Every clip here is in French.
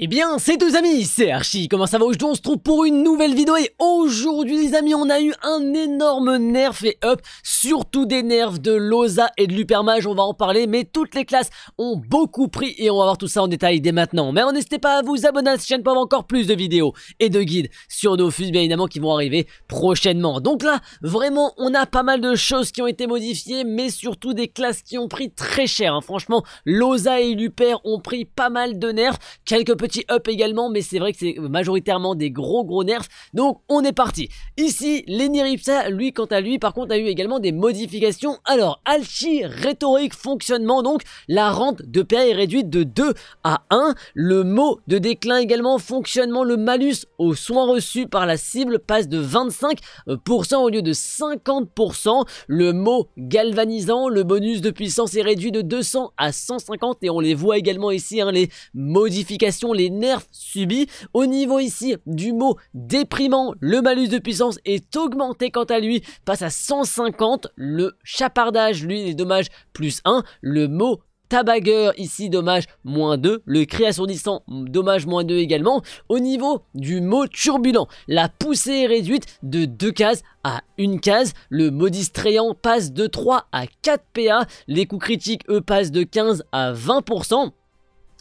Eh bien, c'est tous amis, c'est Archie, comment ça va Aujourd'hui on se trouve pour une nouvelle vidéo et aujourd'hui les amis on a eu un énorme nerf et hop surtout des nerfs de Loza et de l'Upermage, on va en parler, mais toutes les classes ont beaucoup pris et on va voir tout ça en détail dès maintenant. Mais n'hésitez pas à vous abonner à cette chaîne pour avoir encore plus de vidéos et de guides sur nos fus bien évidemment qui vont arriver prochainement. Donc là, vraiment on a pas mal de choses qui ont été modifiées, mais surtout des classes qui ont pris très cher, hein. franchement Loza et l'Uper ont pris pas mal de nerfs, quelques Petit up également, mais c'est vrai que c'est majoritairement des gros gros nerfs. Donc on est parti. Ici, Leniripsa, lui, quant à lui, par contre, a eu également des modifications. Alors, Alchi, rhétorique, fonctionnement, donc la rente de PA est réduite de 2 à 1. Le mot de déclin également, fonctionnement, le malus aux soins reçus par la cible passe de 25% au lieu de 50%. Le mot galvanisant, le bonus de puissance est réduit de 200 à 150 et on les voit également ici, hein, les modifications, les nerfs subis. Au niveau ici du mot déprimant, le malus de puissance est augmenté quant à lui, passe à 150, le chapardage, lui, est dommage plus 1, le mot Tabagueur ici dommage moins 2, le cri assourdissant dommage moins 2 également. Au niveau du mot turbulent, la poussée est réduite de 2 cases à 1 case, le mot distrayant passe de 3 à 4 PA, les coups critiques eux passent de 15 à 20%.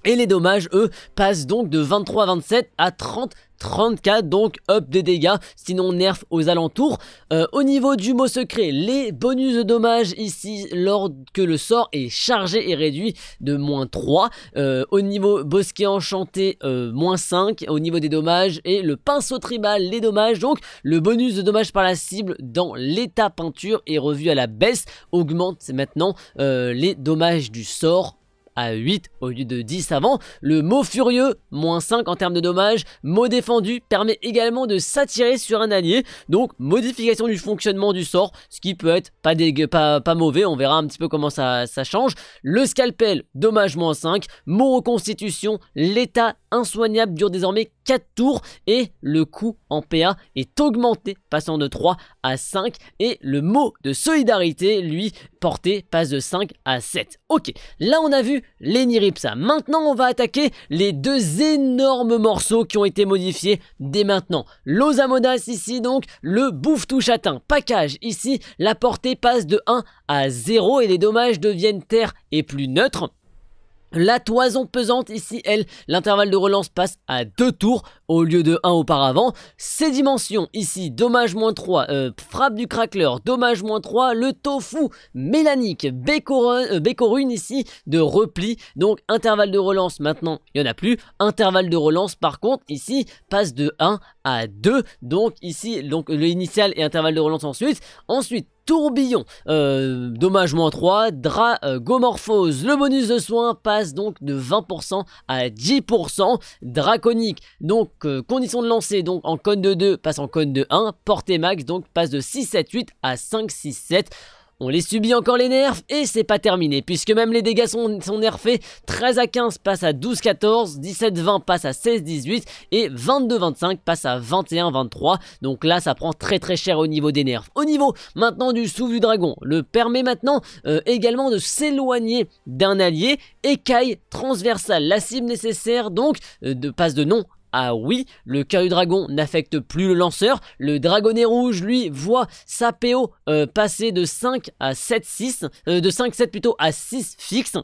Et les dommages, eux, passent donc de 23 à 27 à 30 34, donc up des dégâts, sinon nerf aux alentours. Euh, au niveau du mot secret, les bonus de dommages ici, lorsque le sort est chargé et réduit de moins 3. Euh, au niveau bosquet enchanté, euh, moins 5. Au niveau des dommages, et le pinceau tribal, les dommages. Donc, le bonus de dommages par la cible dans l'état peinture est revu à la baisse, augmente maintenant les dommages du sort à 8 au lieu de 10 avant. Le mot furieux, moins 5 en termes de dommages, mot défendu, permet également de s'attirer sur un allié. Donc modification du fonctionnement du sort, ce qui peut être pas, pas, mauvais, on verra un petit peu comment ça, ça change. Le scalpel, dommage moins 5, mot reconstitution, l'état insoignable dure désormais 4 tours et le coût en PA est augmenté, passant de 3 à 5 et le mot de solidarité, lui, porté, passe de 5 à 7. Ok, là on a vu les Niripsa. Maintenant on va attaquer les deux énormes morceaux qui ont été modifiés dès maintenant. L'Osamodas ici donc, le bouffe tout chatin. Package ici, la portée passe de 1 à 0 et les dommages deviennent terre et plus neutre. La toison pesante ici, elle, l'intervalle de relance passe à 2 tours au lieu de 1 auparavant. Ses dimensions ici, dommage moins 3, euh, frappe du crackler, dommage moins 3, le tofu mélanique, euh, bécorune, ici de repli. Donc intervalle de relance maintenant, il n'y en a plus. Intervalle de relance par contre ici passe de 1 à 2. Donc ici, donc le initial et intervalle de relance ensuite. Ensuite, tourbillon. Euh, dommage moins 3, dragomorphose. Euh, Le bonus de soins passe donc de 20% à 10%. Draconique, donc euh, condition de lancer, donc en cône de 2 passe en cône de 1. Portée max, donc passe de 6, 7, 8 à 5, 6, 7. On les subit encore les nerfs et c'est pas terminé puisque même les dégâts sont, nerfés. 13 à 15 passe à 12 14, 17 20 passe à 16 18 et 22 25 passe à 21 23. Donc là ça prend très très cher au niveau des nerfs. Au niveau maintenant du souffle du dragon, le permet maintenant euh, également de s'éloigner d'un allié. Écaille transversale, la cible nécessaire donc euh, de passe de non ah oui, le du Dragon n'affecte plus le lanceur, le Dragonnet Rouge lui voit sa PO euh, passer de 5 à 7 6 euh, de 5 7 plutôt à 6 fixe.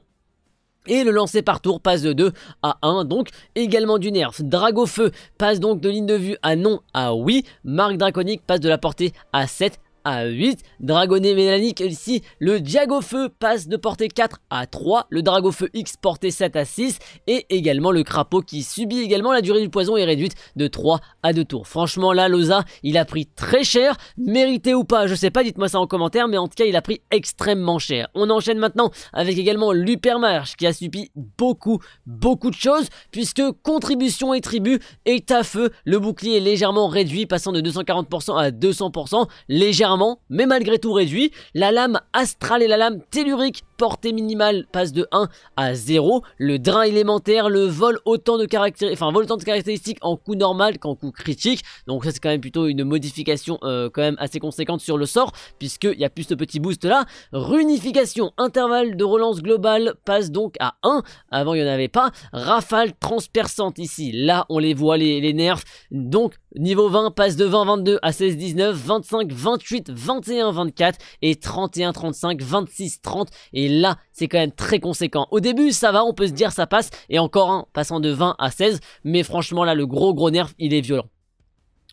Et le lancer par tour passe de 2 à 1, donc également du nerf. Feu passe donc de ligne de vue à non à oui. Marc Draconique passe de la portée à 7 8. Dragonnet Mélanique ici, le Diago Feu passe de portée 4 à 3. Le Dragofeu X portée 7 à 6. Et également le Crapaud qui subit également la durée du poison est réduite de 3 à 2 tours. Franchement là, Loza, il a pris très cher. Mérité ou pas, je sais pas, dites-moi ça en commentaire. Mais en tout cas, il a pris extrêmement cher. On enchaîne maintenant avec également l'Upermarche qui a subi beaucoup, beaucoup de choses. Puisque contribution et tribut est à feu. Le bouclier est légèrement réduit, passant de 240% à 200%. Légèrement mais malgré tout réduit. La lame astrale et la lame tellurique, portée minimale passe de 1 à 0. Le drain élémentaire, le vol autant de caractéristiques, enfin de caractéristiques en coup normal qu'en coup critique. Donc ça c'est quand même plutôt une modification euh, quand même assez conséquente sur le sort, puisqu'il y a plus ce petit boost là. Runification, intervalle de relance globale passe donc à 1. Avant il n'y en avait pas. Rafale transperçante ici. Là on les voit les nerfs. Donc Niveau 20 passe de 20 22 à 16 19, 25 28, 21 24 et 31 35, 26 30 et là, c'est quand même très conséquent. Au début, ça va, on peut se dire ça passe et encore un passant de 20 à 16, mais franchement là le gros gros nerf, il est violent.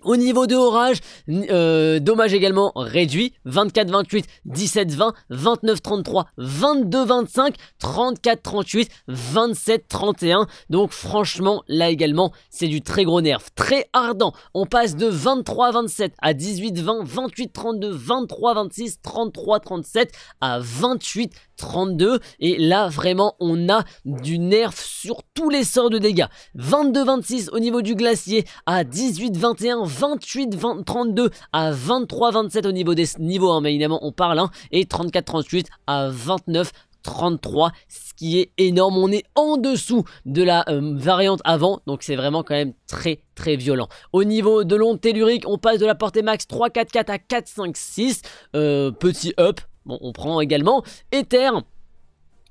Au niveau de Orage, euh, dommage également réduit. 24-28, 17-20, 29-33, 22-25, 34-38, 27-31. Donc franchement, là également, c'est du très gros nerf. Très ardent. On passe de 23-27 à 18-20, 28-32, 23-26, 33-37 à 28 32 et là vraiment on a du nerf sur tous les sorts de dégâts 22-26 au niveau du glacier à 18-21 28, 32 à 23, 27 au niveau des niveaux, mais évidemment on parle, hein, et 34, 38 à 29, 33, ce qui est énorme. On est en dessous de la euh, variante avant, donc c'est vraiment quand même très très violent. Au niveau de l'onde tellurique, on passe de la portée max 3, 4, 4 à 4, 5, 6. petit up, bon, on prend également. Ether,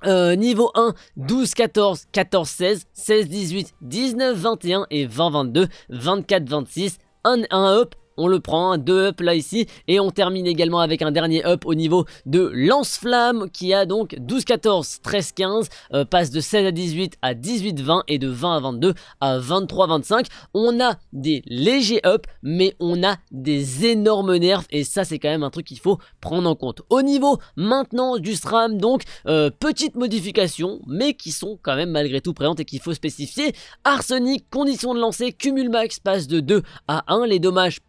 euh, niveau 1, 12, 14, 14, 16, 16, 18, 19, 21 et 20, 22, 24, 26, un, un up on le prend, 2 hein, up là ici, et on termine également avec un dernier up au niveau de lance-flamme qui a donc 12-14, 13-15, euh, passe de 16 à 18 à 18-20 et de 20 à 22 à 23-25. On a des légers up, mais on a des énormes nerfs et ça c'est quand même un truc qu'il faut prendre en compte. Au niveau maintenant du SRAM, donc euh, petite petites modifications, mais qui sont quand même malgré tout présentes et qu'il faut spécifier. Arsenic, condition de lancer, cumul max passe de 2 à 1, les dommages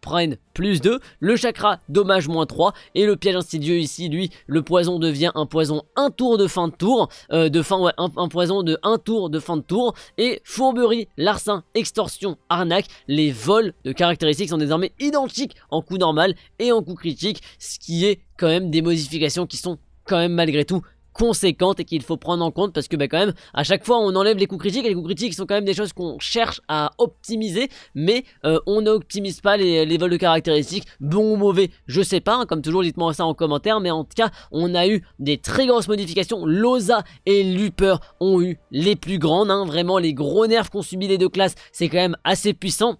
plus 2, le chakra dommage moins 3 et le piège insidieux ici lui le poison devient un poison un tour de fin de tour, euh, de fin ouais, un, un, poison de un tour de fin de tour et fourberie, larcin, extorsion, arnaque, les vols de caractéristiques sont désormais identiques en coup normal et en coup critique, ce qui est quand même des modifications qui sont quand même malgré tout conséquente et qu'il faut prendre en compte parce que bah, quand même à chaque fois on enlève les coups critiques et les coups critiques sont quand même des choses qu'on cherche à optimiser mais euh, on n'optimise pas les, vols de caractéristiques bon ou mauvais je sais pas hein, comme toujours dites moi ça en commentaire mais en tout cas on a eu des très grosses modifications L'Osa et Luper ont eu les plus grandes hein, vraiment les gros nerfs qu'ont subi les deux classes c'est quand même assez puissant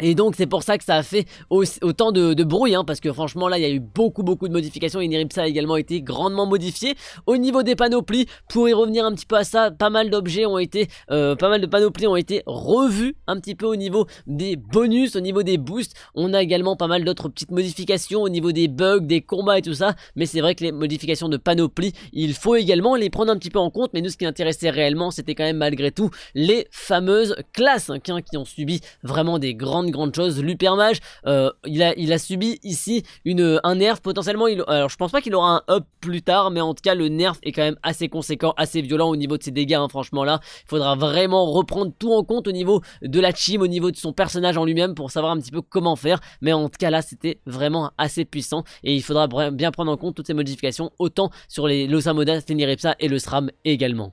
et donc c'est pour ça que ça a fait autant de, bruit, hein, parce que franchement là il y a eu beaucoup beaucoup de modifications, et a également été grandement modifié. Au niveau des panoplies, pour y revenir un petit peu à ça, pas mal d'objets ont été, euh, pas mal de panoplies ont été revus un petit peu au niveau des bonus, au niveau des boosts. On a également pas mal d'autres petites modifications au niveau des bugs, des combats et tout ça, mais c'est vrai que les modifications de panoplies, il faut également les prendre un petit peu en compte, mais nous ce qui intéressait réellement c'était quand même malgré tout les fameuses classes hein, qui ont subi vraiment des grandes Grande chose, L'Upermage, euh, il, a, il a subi ici une, euh, un nerf potentiellement. alors je pense pas qu'il aura un up plus tard, mais en tout cas le nerf est quand même assez conséquent, assez violent au niveau de ses dégâts. Hein, franchement là, il faudra vraiment reprendre tout en compte au niveau de la team, au niveau de son personnage en lui-même pour savoir un petit peu comment faire. Mais en tout cas là, c'était vraiment assez puissant et il faudra bien prendre en compte toutes ces modifications, autant sur les l'Osamoda, Tenirepsa et le SRAM également.